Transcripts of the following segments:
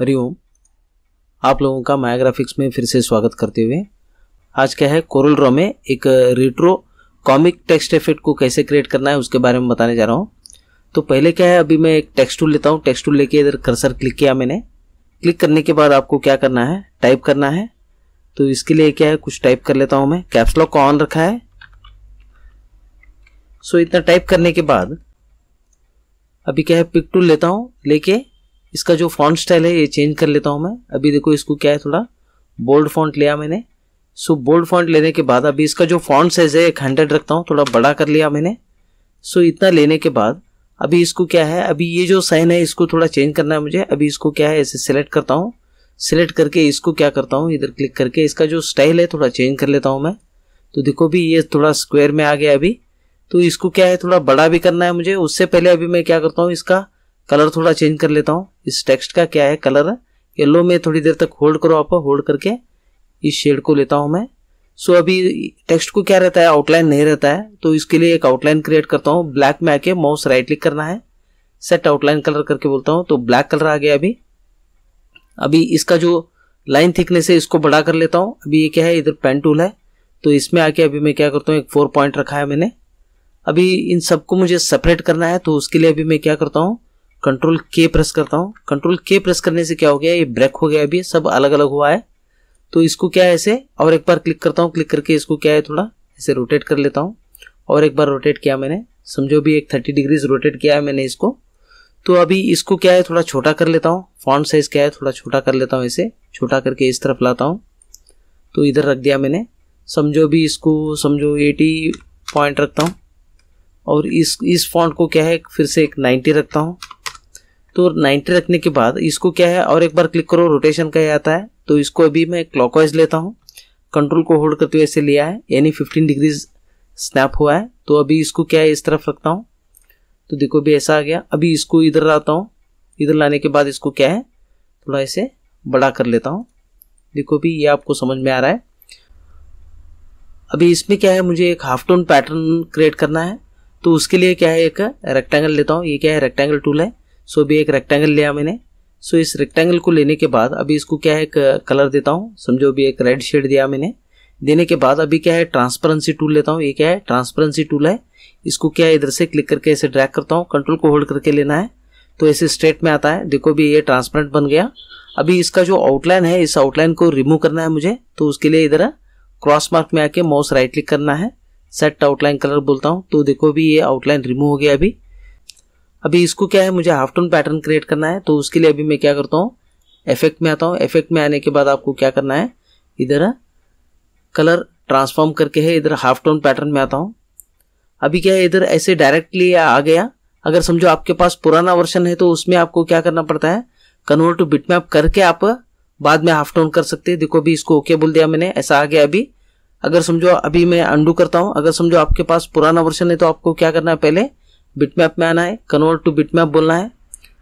हरिओम आप लोगों का माया ग्राफिक्स में फिर से स्वागत करते हुए आज क्या है कोरल ड्रॉ में एक रिट्रो कॉमिक टेक्स्ट इफेक्ट को कैसे क्रिएट करना है उसके बारे में बताने जा रहा हूँ तो पहले क्या है अभी मैं एक टेक्स्ट टूल लेता हूँ टेक्स्ट टूल लेके इधर कर्सर क्लिक किया मैंने क्लिक करने के बाद आपको क्या करना है टाइप करना है तो इसके लिए क्या है कुछ टाइप कर लेता हूँ मैं कैप्सलॉक को ऑन रखा है सो इतना टाइप करने के बाद अभी क्या है पिक टूल लेता हूँ लेके इसका जो फॉन्ट स्टाइल है ये चेंज कर लेता हूँ मैं अभी देखो इसको क्या है थोड़ा बोल्ड फॉन्ट लिया मैंने सो बोल्ड फॉन्ट लेने के बाद अभी इसका जो फॉन्ट साइज है एक हंड्रेड रखता हूँ थोड़ा बड़ा कर लिया मैंने सो इतना लेने के बाद अभी इसको क्या है अभी ये जो साइन है इसको थोड़ा चेंज करना है मुझे अभी इसको क्या है ऐसे सिलेक्ट करता हूँ सिलेक्ट करके इसको क्या करता हूँ इधर क्लिक करके इसका जो स्टाइल है थोड़ा चेंज कर लेता हूँ मैं तो देखो भी ये थोड़ा स्क्वायर में आ गया अभी तो इसको क्या है थोड़ा बड़ा भी करना है मुझे उससे पहले अभी मैं क्या करता हूँ इसका कलर थोड़ा चेंज कर लेता हूँ इस टेक्स्ट का क्या है कलर येलो में थोड़ी देर तक होल्ड करो आप होल्ड करके इस शेड को लेता हूँ मैं सो अभी टेक्स्ट को क्या रहता है आउटलाइन नहीं रहता है तो इसके लिए एक आउटलाइन क्रिएट करता हूँ ब्लैक में आके माउस राइट क्लिक करना है सेट आउटलाइन कलर करके बोलता हूँ तो ब्लैक कलर आ गया अभी अभी इसका जो लाइन थिकनेस है इसको बड़ा कर लेता हूँ अभी ये क्या है इधर पेन टूल है तो इसमें आके अभी मैं क्या करता हूँ एक फोर पॉइंट रखा है मैंने अभी इन सबको मुझे सेपरेट करना है तो उसके लिए अभी मैं क्या करता हूँ कंट्रोल के प्रेस करता हूँ कंट्रोल के प्रेस करने से क्या हो गया ये ब्रेक हो गया अभी सब अलग अलग हुआ है तो इसको क्या है ऐसे और एक बार क्लिक करता हूँ क्लिक करके इसको क्या है थोड़ा ऐसे रोटेट कर लेता हूँ और एक बार रोटेट किया मैंने समझो भी एक थर्टी डिग्रीज रोटेट किया है मैंने इसको तो अभी इसको क्या है थोड़ा छोटा कर लेता हूँ फॉन्ट साइज क्या है थोड़ा छोटा कर लेता हूँ इसे छोटा करके इस तरफ लाता हूँ तो इधर रख दिया मैंने समझो भी इसको समझो एटी पॉइंट रखता हूँ और इस इस फॉन्ट को क्या है फिर से एक नाइन्टी रखता हूँ तो 90 रखने के बाद इसको क्या है और एक बार क्लिक करो रोटेशन का आता है तो इसको अभी मैं क्लॉकवाइज लेता हूँ कंट्रोल को होल्ड करते हुए ऐसे लिया है यानी 15 डिग्रीज स्नैप हुआ है तो अभी इसको क्या है इस तरफ रखता हूँ तो देखो भी ऐसा आ गया अभी इसको इधर लाता हूँ इधर लाने के बाद इसको क्या है थोड़ा इसे बड़ा कर लेता हूँ देखो भी ये आपको समझ में आ रहा है अभी इसमें क्या है मुझे एक हाफ टोन पैटर्न क्रिएट करना है तो उसके लिए क्या है एक रेक्टेंगल लेता हूँ ये क्या है रेक्टेंगल टूल है सो अभी एक रेक्टेंगल लिया मैंने सो इस रेक्टेंगल को लेने के बाद अभी इसको क्या है कलर uh, देता हूँ समझो अभी एक रेड शेड दिया मैंने देने के बाद अभी क्या है ट्रांसपेरेंसी टूल लेता हूँ ये क्या है ट्रांसपेरेंसी टूल है इसको क्या है इधर से क्लिक करके ऐसे ड्रैग करता हूँ कंट्रोल को होल्ड करके लेना है तो ऐसे स्ट्रेट में आता है देखो अभी ये ट्रांसपेरेंट बन गया अभी इसका जो आउटलाइन है इस आउटलाइन को रिमूव करना है मुझे तो उसके लिए इधर क्रॉस uh, मार्क में आके माउस राइट क्लिक करना है सेट आउटलाइन कलर बोलता हूँ तो देखो अभी ये आउटलाइन रिमूव हो गया अभी अभी इसको क्या है मुझे हाफ टोन पैटर्न क्रिएट करना है तो उसके लिए अभी मैं क्या करता हूँ इफेक्ट में आता हूँ इफेक्ट में आने के बाद आपको क्या करना है इधर कलर ट्रांसफॉर्म करके है इधर हाफ टोन पैटर्न में आता हूँ अभी क्या है इधर ऐसे डायरेक्टली आ गया अगर समझो आपके पास पुराना वर्जन है तो उसमें आपको क्या करना पड़ता है कन्वर्ट टू बिटमैप करके आप बाद में हाफ टोन कर सकते हैं देखो अभी इसको ओके बोल दिया मैंने ऐसा आ गया अभी अगर समझो अभी मैं अंडू करता हूँ अगर समझो आपके पास पुराना वर्जन है तो आपको क्या करना है पहले बिटमैप में आना है कन्वर्ट टू बिटमैप बोलना है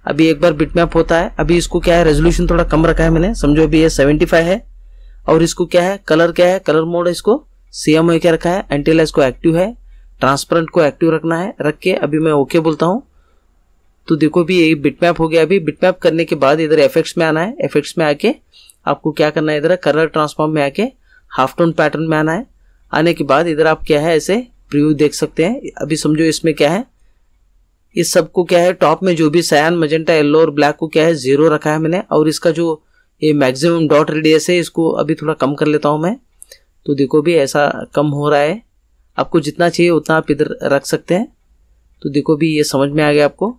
अभी एक बार बिटमैप होता है अभी इसको क्या है रेजोल्यूशन थोड़ा कम रखा है मैंने समझो अभी ये 75 है और इसको क्या है कलर क्या है कलर मोड है इसको सीएम क्या रखा है एंटेला इसको एक्टिव है ट्रांसपेरेंट को एक्टिव रखना है रख के अभी मैं ओके बोलता हूँ तो देखो अभी ये बिटमैप हो गया अभी बिटमैप करने के बाद इधर एफेक्ट्स में आना है एफेक्ट्स में आके आपको क्या करना है इधर कलर ट्रांसफॉर्म में आके हाफ टोन पैटर्न में आना है आने के बाद इधर आप क्या है ऐसे प्रीव्यू देख सकते हैं अभी समझो इसमें क्या है इस सब को क्या है टॉप में जो भी सयान मजेंटा येल्लो और ब्लैक को क्या है जीरो रखा है मैंने और इसका जो ये मैक्सिमम डॉट रेडियस है इसको अभी थोड़ा कम कर लेता हूँ मैं तो देखो भी ऐसा कम हो रहा है आपको जितना चाहिए उतना आप इधर रख सकते हैं तो देखो भी ये समझ में आ गया आपको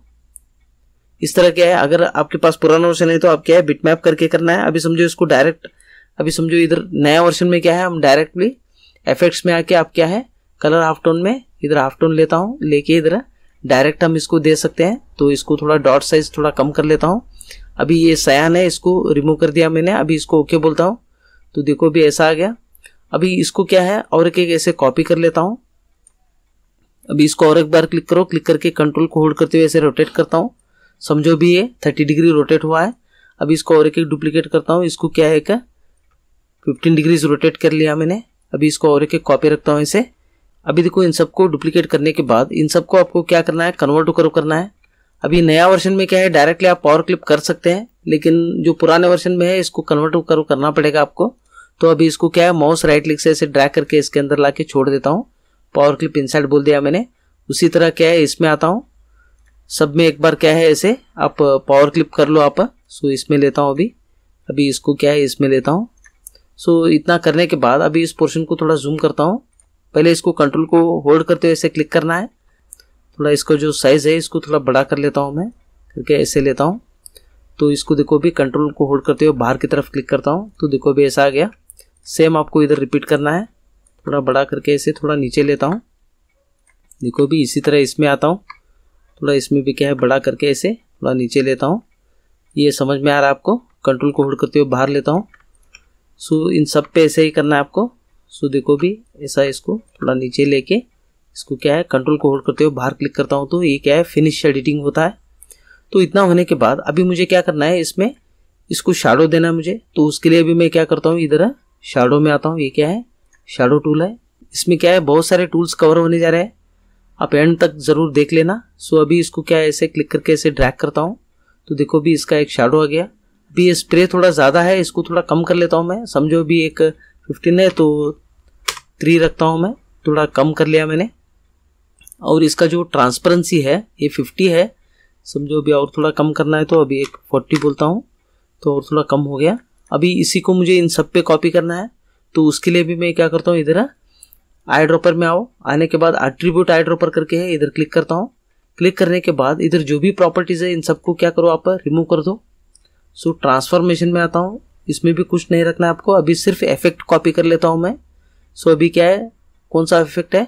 इस तरह क्या है अगर आपके पास पुराना वर्षन है तो आप क्या है बिट मैप करके करना है अभी समझो इसको डायरेक्ट अभी समझो इधर नया वर्षन में क्या है हम डायरेक्टली एफेक्ट्स में आके आप क्या है कलर हाफ टोन में इधर हाफ टोन लेता हूँ लेके इधर डायरेक्ट हम इसको दे सकते हैं तो इसको थोड़ा डॉट साइज थोड़ा कम कर लेता हूँ अभी ये सयान है इसको रिमूव कर दिया मैंने अभी इसको ओके बोलता हूँ तो देखो अभी ऐसा आ गया अभी इसको क्या है और एक एक ऐसे कॉपी कर लेता हूँ अभी इसको और एक बार क्लिक करो क्लिक करके कंट्रोल को होल्ड करते हुए ऐसे रोटेट करता हूँ समझो भी ये थर्टी डिग्री रोटेट हुआ है अभी इसको और एक एक डुप्लीकेट करता हूँ इसको क्या है क्या फिफ्टीन डिग्रीज रोटेट कर लिया मैंने अभी इसको और एक एक कॉपी रखता हूँ इसे अभी देखो इन सबको डुप्लीकेट करने के बाद इन सबको आपको क्या करना है कन्वर्ट टू करो करना है अभी नया वर्जन में क्या है डायरेक्टली आप पावर क्लिप कर सकते हैं लेकिन जो पुराने वर्जन में है इसको कन्वर्ट टू करो करना पड़ेगा आपको तो अभी इसको क्या है माउस राइट क्लिक से ऐसे ड्रैग करके इसके अंदर ला के छोड़ देता हूँ पावर क्लिप इनसाइड बोल दिया मैंने उसी तरह क्या है इसमें आता हूँ सब में एक बार क्या है ऐसे आप पावर क्लिप कर लो आप सो इसमें लेता हूँ अभी अभी इसको क्या है इसमें लेता हूँ सो इतना करने के बाद अभी इस पोर्शन को थोड़ा जूम करता हूँ पहले इसको कंट्रोल को होल्ड करते हुए ऐसे क्लिक करना है थोड़ा इसका जो साइज़ है इसको थोड़ा बड़ा कर लेता हूँ मैं करके ऐसे लेता हूँ तो इसको देखो भी कंट्रोल को होल्ड करते हुए बाहर की तरफ क्लिक करता हूँ तो देखो भी ऐसा आ गया सेम आपको इधर रिपीट करना है थोड़ा बड़ा करके ऐसे थोड़ा नीचे लेता हूँ देखो भी इसी तरह इसमें आता हूँ थोड़ा इसमें भी क्या है बड़ा करके ऐसे थोड़ा नीचे लेता हूँ ये समझ में आ रहा है आपको कंट्रोल को होल्ड करते हुए बाहर लेता हूँ सो इन सब पे ऐसे ही करना है आपको सो देखो भी ऐसा इसको थोड़ा नीचे लेके इसको क्या है कंट्रोल को होल्ड करते हुए बाहर क्लिक करता हूँ तो ये क्या है फिनिश एडिटिंग होता है तो इतना होने के बाद अभी मुझे क्या करना है इसमें इसको शाडो देना है मुझे तो उसके लिए अभी मैं क्या करता हूँ इधर शाडो में आता हूँ ये क्या है शाडो टूल है इसमें क्या है बहुत सारे टूल्स कवर होने जा रहे हैं आप एंड तक ज़रूर देख लेना सो अभी इसको क्या है ऐसे क्लिक करके ऐसे ड्रैग करता हूँ तो देखो भी इसका एक शाडो आ गया अभी स्प्रे थोड़ा ज़्यादा है इसको थोड़ा कम कर लेता हूँ मैं समझो भी एक फिफ्टीन है तो थ्री रखता हूँ मैं थोड़ा कम कर लिया मैंने और इसका जो ट्रांसपेरेंसी है ये फिफ्टी है समझो अभी और थोड़ा कम करना है तो अभी एक फोर्टी बोलता हूँ तो और थोड़ा कम हो गया अभी इसी को मुझे इन सब पे कॉपी करना है तो उसके लिए भी मैं क्या करता हूँ इधर आई ड्रॉपर में आओ आने के बाद एट्रीब्यूट आई ड्रॉपर करके है इधर क्लिक करता हूँ क्लिक करने के बाद इधर जो भी प्रॉपर्टीज़ है इन सबको क्या करो आप रिमूव कर दो सो ट्रांसफॉर्मेशन में आता हूँ इसमें भी कुछ नहीं रखना है आपको अभी सिर्फ इफेक्ट कॉपी कर लेता हूँ मैं सो अभी क्या है कौन सा इफेक्ट है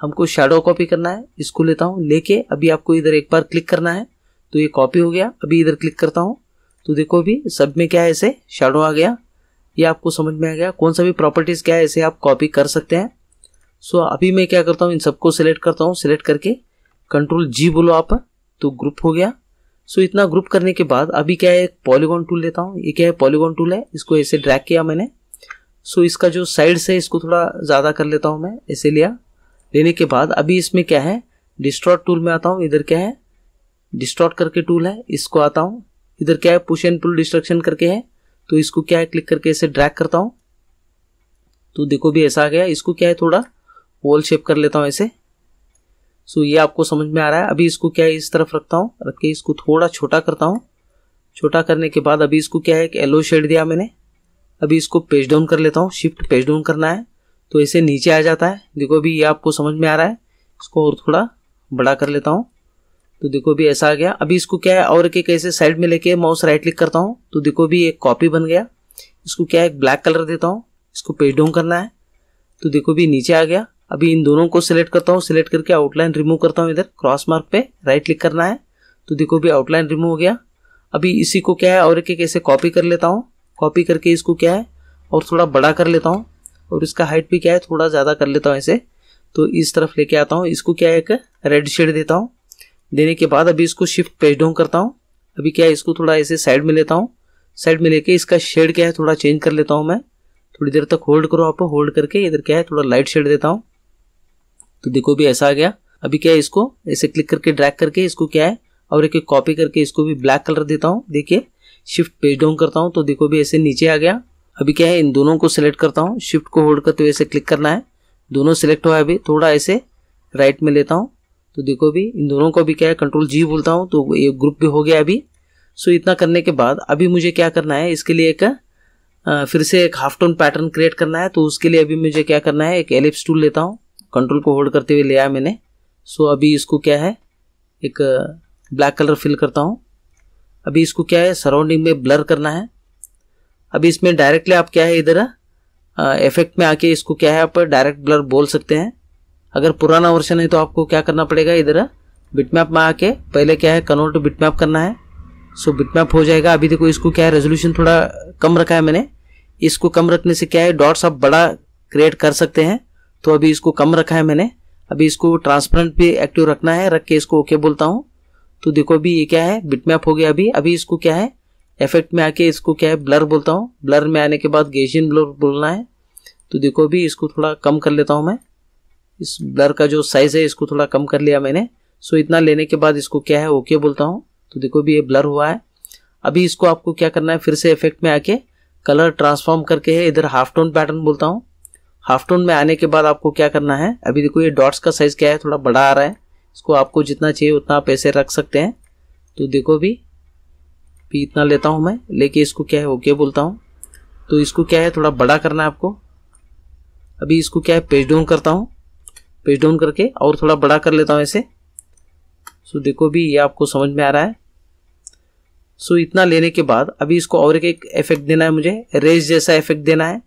हमको शेडो कॉपी करना है इसको लेता हूँ लेके अभी आपको इधर एक बार क्लिक करना है तो ये कॉपी हो गया अभी इधर क्लिक करता हूँ तो देखो अभी सब में क्या है ऐसे शेडो आ गया ये आपको समझ में आ गया कौन सा भी प्रॉपर्टीज़ क्या है ऐसे आप कॉपी कर सकते हैं सो अभी मैं क्या करता हूँ इन सबको सिलेक्ट करता हूँ सिलेक्ट करके कंट्रोल जी बोलो आप तो ग्रुप हो गया सो so, इतना ग्रुप करने के बाद अभी क्या है पॉलीगॉन टूल लेता हूँ ये क्या है पॉलीगॉन टूल है इसको ऐसे ड्रैग किया मैंने सो so, इसका जो साइड्स है इसको थोड़ा ज़्यादा कर लेता हूँ मैं ऐसे लिया लेने के बाद अभी इसमें क्या है डिस्ट्रॉट टूल में आता हूँ इधर क्या है डिस्ट्रॉट करके टूल है इसको आता हूँ इधर क्या है पुश एंड पुल डिस्ट्रक्शन करके है तो इसको क्या है क्लिक करके ऐसे ड्रैग करता हूँ तो देखो भी ऐसा आ गया इसको क्या है थोड़ा वॉल शेप कर लेता हूँ ऐसे सो ये आपको समझ में आ रहा है अभी इसको क्या है इस तरफ रखता हूँ रख के इसको थोड़ा छोटा करता हूँ छोटा करने के बाद अभी इसको क्या है एक येलो शेड दिया मैंने अभी इसको पेज डाउन कर लेता हूँ शिफ्ट पेज डाउन करना है तो इसे नीचे आ जाता है देखो अभी ये आपको समझ में आ रहा है इसको और थोड़ा बड़ा कर लेता हूँ तो देखो अभी ऐसा आ गया अभी इसको क्या है और एक ऐसे साइड में लेके माउस राइट क्लिक करता हूँ तो देखो अभी एक कॉपी बन गया इसको क्या है ब्लैक कलर देता हूँ इसको पेज डाउन करना है तो देखो भी नीचे आ गया अभी इन दोनों को सिलेक्ट करता हूँ सिलेक्ट करके आउटलाइन रिमूव करता हूँ इधर क्रॉस मार्क पे राइट क्लिक करना है तो देखो भी आउटलाइन रिमूव हो गया अभी इसी को क्या है और एक एक ऐसे कॉपी कर लेता हूँ कॉपी करके इसको क्या है और थोड़ा बड़ा कर लेता हूँ और इसका हाइट भी क्या है थोड़ा ज़्यादा कर लेता हूँ ऐसे तो इस तरफ लेके आता हूँ इसको क्या है एक रेड शेड देता हूँ देने के बाद अभी इसको शिफ्ट पेज डाउन करता हूँ अभी क्या है इसको थोड़ा ऐसे साइड में लेता हूँ साइड में लेके इसका शेड क्या है थोड़ा चेंज कर लेता हूँ मैं थोड़ी देर तक होल्ड करो आप होल्ड करके इधर क्या है थोड़ा लाइट शेड देता हूँ तो देखो भी ऐसा आ गया अभी क्या है इसको ऐसे क्लिक करके ड्रैग करके इसको क्या है और एक कॉपी करके इसको भी ब्लैक कलर देता हूँ देखिए शिफ्ट पेज डाउन करता हूँ तो देखो भी ऐसे नीचे आ गया अभी क्या है इन दोनों को सिलेक्ट करता हूँ शिफ्ट को होल्ड करते हुए ऐसे क्लिक करना है दोनों सिलेक्ट हुआ है अभी थोड़ा ऐसे राइट में लेता हूँ तो देखो भी इन दोनों को भी क्या है कंट्रोल जी बोलता हूँ तो ये ग्रुप भी हो गया अभी सो इतना करने के बाद अभी मुझे क्या करना है इसके लिए एक फिर से एक हाफ टोन पैटर्न क्रिएट करना है तो उसके लिए अभी मुझे क्या करना है एक एलिप्स टूल लेता हूँ कंट्रोल को होल्ड करते हुए लिया है मैंने सो अभी इसको क्या है एक ब्लैक कलर फिल करता हूँ अभी इसको क्या है सराउंडिंग में ब्लर करना है अभी इसमें डायरेक्टली आप क्या है इधर इफेक्ट में आके इसको क्या है आप डायरेक्ट ब्लर बोल सकते हैं अगर पुराना वर्षन है तो आपको क्या करना पड़ेगा इधर बिटमैप में आके पहले क्या है कन्वर्ट बिटमैप करना है सो बिटमैप हो जाएगा अभी देखो इसको क्या है रेजोल्यूशन थोड़ा कम रखा है मैंने इसको कम रखने से क्या है डॉट्स आप बड़ा क्रिएट कर सकते हैं तो अभी इसको कम रखा है मैंने अभी इसको ट्रांसपेरेंट पे एक्टिव रखना है रख के इसको ओके बोलता हूँ तो देखो अभी ये क्या है बिटमैप हो गया अभी अभी इसको क्या है इफेक्ट में आके इसको क्या है ब्लर बोलता हूँ ब्लर में आने के बाद गेजियन ब्लर बोलना है तो देखो अभी इसको थोड़ा कम कर लेता हूँ मैं इस ब्लर का जो साइज़ है इसको थोड़ा कम कर लिया मैंने सो इतना लेने के बाद इसको क्या है ओके बोलता हूँ तो देखो अभी ये ब्लर हुआ है अभी इसको आपको क्या करना है फिर से इफेक्ट में आके कलर ट्रांसफॉर्म करके है इधर हाफ टोन पैटर्न बोलता हूँ हाफ टोन में आने के बाद आपको क्या करना है अभी देखो ये डॉट्स का साइज क्या है थोड़ा बड़ा आ रहा है इसको आपको जितना चाहिए उतना आप ऐसे रख सकते हैं तो देखो भी भी इतना लेता हूँ मैं लेके इसको क्या है ओके बोलता हूँ तो इसको क्या है थोड़ा बड़ा करना है आपको अभी इसको क्या है पेज डाउन करता हूँ पेज डाउन करके और थोड़ा बड़ा कर लेता हूँ ऐसे सो देखो भी ये आपको समझ में आ रहा है सो इतना लेने के बाद अभी इसको और एक इफेक्ट देना है मुझे रेस जैसा इफेक्ट देना है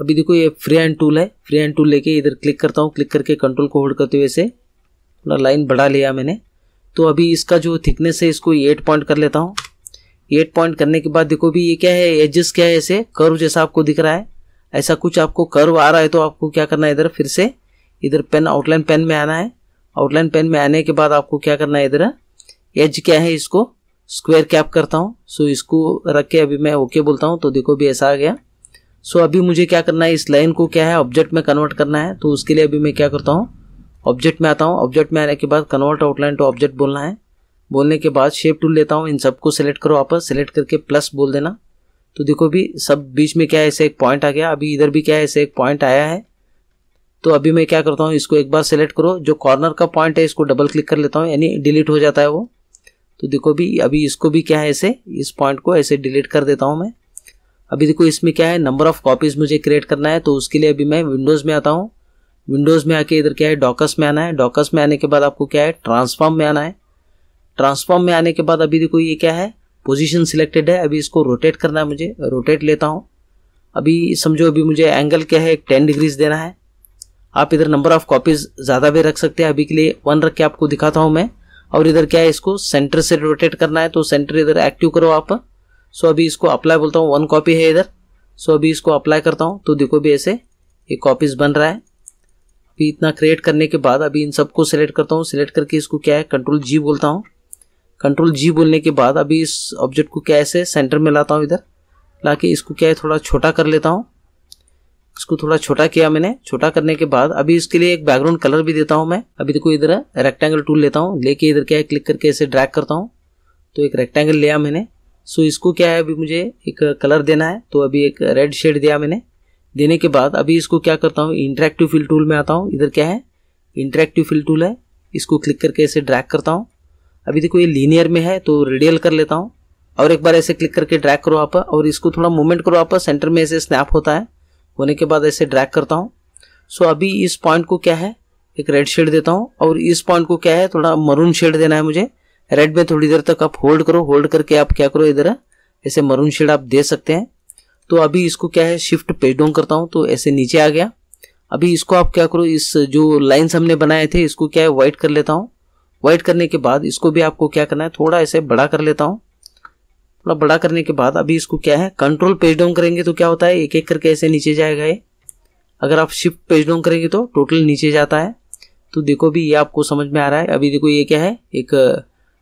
अभी देखो ये फ्री हैंड टूल है फ्री हैंड टूल लेके इधर क्लिक करता हूँ क्लिक करके कंट्रोल को होल्ड करते हुए से थोड़ा लाइन बढ़ा लिया मैंने तो अभी इसका जो थिकनेस है इसको एट पॉइंट कर लेता हूँ एट पॉइंट करने के बाद देखो भी ये क्या है एजेस क्या है ऐसे कर्व जैसा आपको दिख रहा है ऐसा कुछ आपको कर्व आ रहा है तो आपको क्या करना है इधर फिर से इधर पेन आउटलाइन पेन में आना है आउटलाइन पेन में आने के बाद आपको क्या करना है इधर एज क्या है इसको स्क्वायर कैप करता हूँ सो इसको रख के अभी मैं ओके बोलता हूँ तो देखो भी ऐसा आ गया सो अभी मुझे क्या करना है इस लाइन को क्या है ऑब्जेक्ट में कन्वर्ट करना है तो उसके लिए अभी मैं क्या करता हूँ ऑब्जेक्ट में आता हूँ ऑब्जेक्ट में आने के बाद कन्वर्ट आउटलाइन टू ऑब्जेक्ट बोलना है बोलने के बाद शेप टूल लेता हूँ इन सबको सेलेक्ट करो वापस सेलेक्ट करके प्लस बोल देना तो देखो भी सब बीच में क्या है ऐसे एक पॉइंट आ गया अभी इधर भी क्या है ऐसे एक पॉइंट आया है तो अभी मैं क्या करता हूँ इसको एक बार सेलेक्ट करो जो कॉर्नर का पॉइंट है इसको डबल क्लिक कर लेता हूँ यानी डिलीट हो जाता है वो तो देखो भी अभी इसको भी क्या है ऐसे इस पॉइंट को ऐसे डिलीट कर देता हूँ मैं अभी देखो इसमें क्या है नंबर ऑफ कॉपीज मुझे क्रिएट करना है तो उसके लिए अभी मैं विंडोज में आता हूँ विंडोज में आके इधर क्या है डॉकस में आना है डॉकस में आने के बाद आपको क्या है ट्रांसफॉर्म में आना है ट्रांसफॉर्म में आने के बाद अभी देखो ये क्या है पोजिशन सिलेक्टेड है अभी इसको रोटेट करना है मुझे रोटेट लेता हूँ अभी समझो अभी मुझे एंगल क्या है एक टेन डिग्रीज देना है आप इधर नंबर ऑफ कॉपीज ज़्यादा भी रख सकते हैं अभी के लिए वन रख के आपको दिखाता हूँ मैं और इधर क्या है इसको सेंटर से रोटेट करना है तो सेंटर इधर एक्टिव करो आप सो अभी इसको अप्लाई बोलता हूँ वन कॉपी है इधर सो अभी इसको अप्लाई करता हूँ तो देखो भी ऐसे ये कॉपीज बन रहा है अभी इतना क्रिएट करने के बाद अभी इन सबको सिलेक्ट करता हूँ सिलेक्ट करके इसको क्या है कंट्रोल जी बोलता हूँ कंट्रोल जी बोलने के बाद अभी इस ऑब्जेक्ट को क्या ऐसे सेंटर में लाता हूँ इधर ला इसको क्या है थोड़ा छोटा कर लेता हूँ इसको थोड़ा छोटा किया मैंने छोटा करने के बाद अभी इसके लिए एक बैकग्राउंड कलर भी देता हूँ मैं अभी देखो इधर रेक्टेंगल टूल लेता हूँ लेके इधर क्या है क्लिक करके ऐसे ड्रैग करता हूँ तो एक रेक्टेंगल लिया मैंने सो इसको क्या है अभी मुझे एक कलर देना है तो अभी एक रेड शेड दिया मैंने देने के बाद अभी इसको क्या करता हूँ इंटरेक्टिव फिल टूल में आता हूँ इधर क्या है इंटरेक्टिव फिल टूल है इसको क्लिक करके ऐसे ड्रैग करता हूँ अभी देखो ये लीनियर में है तो रेडियल कर लेता हूँ और एक बार ऐसे क्लिक करके ड्रैग करो आप और इसको थोड़ा मूवमेंट करो आप सेंटर में ऐसे स्नैप होता है होने के बाद ऐसे ड्रैग करता हूँ सो अभी इस पॉइंट को क्या है एक रेड शेड देता हूँ और इस पॉइंट को क्या है थोड़ा मरून शेड देना है मुझे रेड में थोड़ी देर तक आप होल्ड करो होल्ड करके आप क्या करो इधर ऐसे मरून शेड आप दे सकते हैं तो अभी इसको क्या है शिफ्ट पेज डाउन करता हूँ तो ऐसे नीचे आ गया अभी इसको आप क्या करो इस जो लाइन्स हमने बनाए थे इसको क्या है वाइट कर लेता हूँ वाइट करने के बाद इसको भी आपको क्या करना है थोड़ा ऐसे बड़ा कर लेता हूँ थोड़ा बड़ा करने के बाद अभी इसको क्या है कंट्रोल पेज डाउन करेंगे तो क्या होता है एक एक करके ऐसे नीचे जाएगा ये अगर आप शिफ्ट पेज डाउन करेंगे तो टोटल नीचे जाता है तो देखो भी ये आपको समझ में आ रहा है अभी देखो ये क्या है एक